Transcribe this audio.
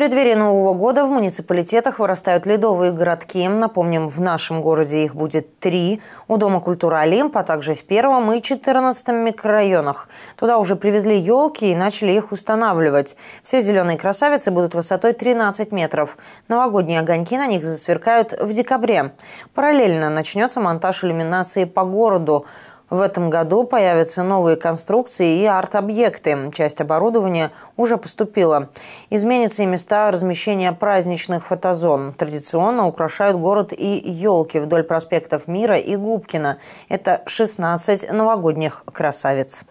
преддверии Нового года в муниципалитетах вырастают ледовые городки. Напомним, в нашем городе их будет три. У Дома культуры «Олимп», а также в первом и четырнадцатом микрорайонах. Туда уже привезли елки и начали их устанавливать. Все зеленые красавицы будут высотой 13 метров. Новогодние огоньки на них засверкают в декабре. Параллельно начнется монтаж иллюминации по городу. В этом году появятся новые конструкции и арт-объекты. Часть оборудования уже поступила. Изменятся и места размещения праздничных фотозон. Традиционно украшают город и елки вдоль проспектов Мира и Губкина. Это 16 новогодних красавиц.